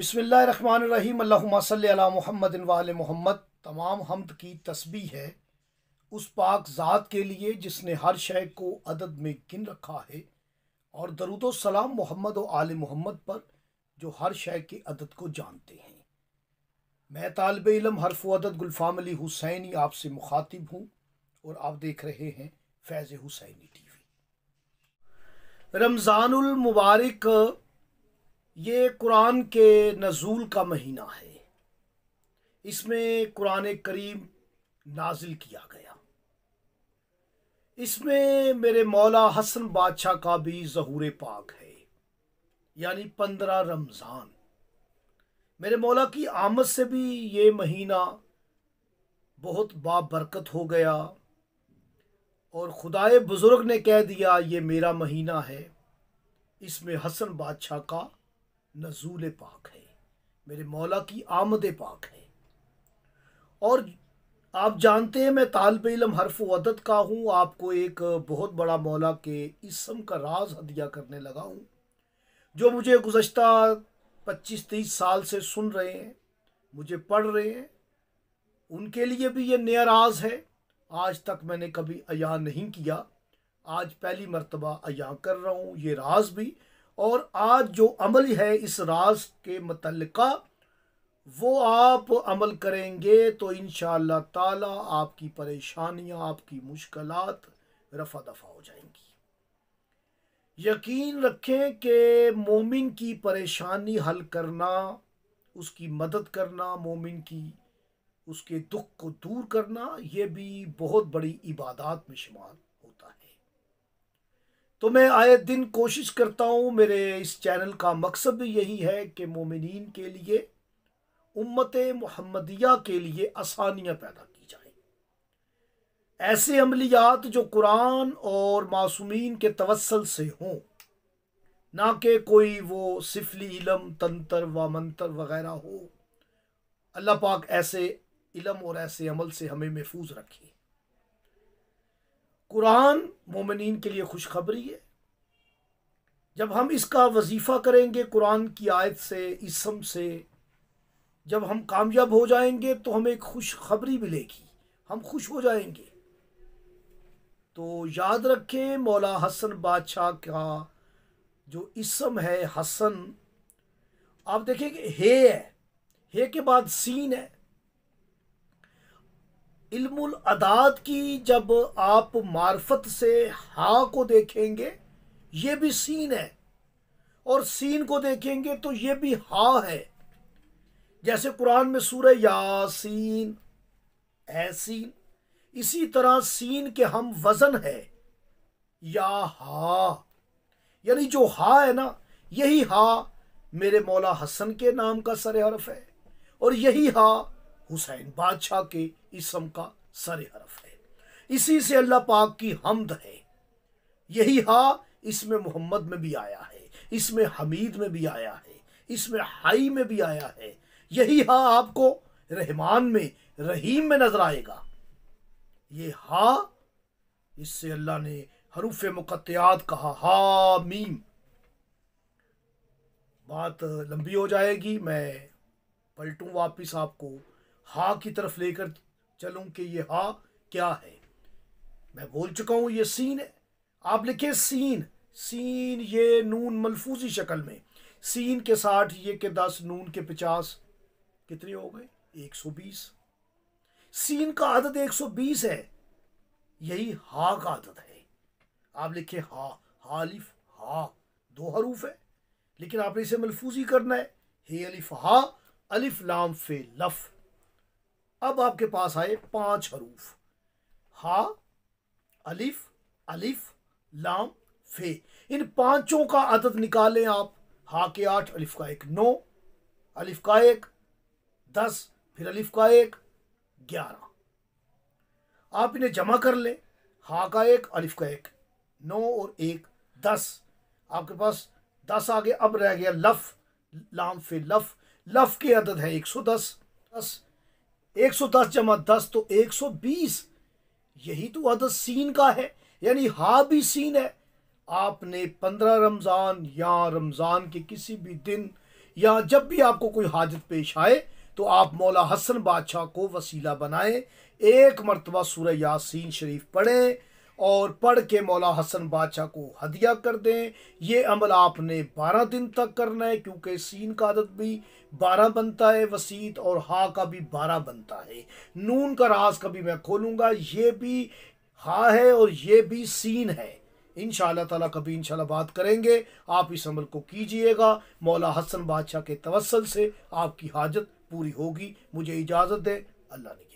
बसमिल महमद वाल मोहम्मद तमाम हमद की तस्बी है उस पाक ज़ात के लिए जिसने हर शय को अदद में गिन रखा है और दरुद सलाम मोहम्मद व आल मोहम्मद पर जो हर शय के अदद को जानते हैं मैं तालब इलम हरफ अदद गुलफाम अली हुसैनी आपसे मुखातिब हूँ और आप देख रहे हैं फैज़ हुसैनी टी रमज़ानुल मुबारक ये कुरान के नज़ूल का महीना है इसमें कुरान करीम नाजिल किया गया इसमें मेरे मौला हसन बादशाह का भी जहूर पाक है यानी पंद्रह रमज़ान मेरे मौला की आमद से भी ये महीना बहुत बाबरकत हो गया और खुदाए बुज़ुर्ग ने कह दिया ये मेरा महीना है इसमें हसन बादशाह का नजूल पाक है मेरे मौला की आमद पाक है और आप जानते हैं मैं तालब इलम हरफ वदत का हूँ आपको एक बहुत बड़ा मौला के इसम का राज हदिया करने लगा हूँ जो मुझे गुज्त पच्चीस तीस साल से सुन रहे हैं मुझे पढ़ रहे हैं उनके लिए भी ये नया राज है आज तक मैंने कभी अया नहीं किया आज पहली मरतबा अया कर रहा हूँ ये राज भी और आज जो अमल है इस राज के मतलब वो आप अमल करेंगे तो इन ताला आपकी परेशानियाँ आपकी मुश्किल रफा दफा हो जाएंगी यकीन रखें कि मोमिन की परेशानी हल करना उसकी मदद करना मोमिन की उसके दुख को दूर करना यह भी बहुत बड़ी इबादत में शुमार होता है तो मैं आए दिन कोशिश करता हूँ मेरे इस चैनल का मकसद भी यही है कि मोमिन के लिए उम्मत महमदिया के लिए आसानियाँ पैदा की जाए ऐसे अमलियात जो कुरान और मासूमीन के तवसल से हों ना कि कोई वो सिफली इलम तंतर व मंत्र वगैरह हो अल्लाह पाक ऐसे इलम और ऐसे अमल से हमें महफूज रखे कुरान मोमिन के लिए खुशखबरी है जब हम इसका वजीफ़ा करेंगे कुरान की आयत से इसम से जब हम कामयाब हो जाएंगे तो हमें एक खुशखबरी मिलेगी हम खुश हो जाएंगे तो याद रखें मौला हसन बादशाह का जो इसम है हसन आप देखेंगे हे है हे के बाद सीन है इल्मुल अदाद की जब आप मार्फत से हा को देखेंगे ये भी सीन है और सीन को देखेंगे तो ये भी हा है जैसे कुरान में सूर्य यासीन सीन इसी तरह सीन के हम वज़न है या हा यानी जो हा है ना यही हा मेरे मौला हसन के नाम का सर हरफ है और यही हा हुसैन बादशाह के इसम का सर हरफ है इसी से अल्लाह पाक की हमद है यही हा इसमें मोहम्मद में भी आया है इसमें हमीद में भी आया है इसमें हाई में भी आया है यही हा आपको रहमान में रहीम में नजर आएगा ये हा इससे अल्लाह ने हरूफ मुकत्यात कहा हा मीम बात लंबी हो जाएगी मैं पलटूं वापस आपको हा की तरफ लेकर चलूं कि ये हा क्या है मैं बोल चुका हूं ये सीन है आप लिखे सीन सीन ये नून मलफूजी शक्ल में सीन के साठ ये के दस नून के पचास कितने हो गए एक सौ बीस सीन का आदत एक सौ बीस है यही हा का आदत है आप लिखे हा हालिफ हा दो हरूफ है लेकिन आपने इसे मलफूजी करना है हे अलिफ हा अलिफ लाम फे लफ अब आपके पास आए पांच हरूफ हा अलिफ अलिफ लाम फे इन पांचों का आदत निकालें आप हा के आठ अलिफ का एक नौ अलिफ का एक दस फिर अलिफ का एक ग्यारह आप इन्हें जमा कर लें हा का एक अलिफ का एक नौ और एक दस आपके पास दस आगे अब रह गया लफ लाम फे लफ लफ की आदत है एक सौ दस दस एक सौ दस जमा दस तो एक सौ बीस यही तो अदस सीन का है यानी हा भी सीन है आपने पंद्रह रमज़ान या रमज़ान के किसी भी दिन या जब भी आपको कोई हाजत पेश आए तो आप मौला हसन बादशाह को वसीला बनाएं एक मरतबा सूर्य यासीन शरीफ पढ़ें और पढ़ के मौला हसन बादशाह को हदिया कर दें ये अमल आपने बारह दिन तक करना है क्योंकि सीन का आदत भी बारह बनता है वसीत और हा का भी बारह बनता है नून का राज कभी मैं खोलूँगा ये भी हा है और ये भी सीन है इन शाह कभी इन बात करेंगे आप इस अमल को कीजिएगा मौला हसन बादशाह के तवसल से आपकी हाजत पूरी होगी मुझे इजाज़त दें अल्लाह ने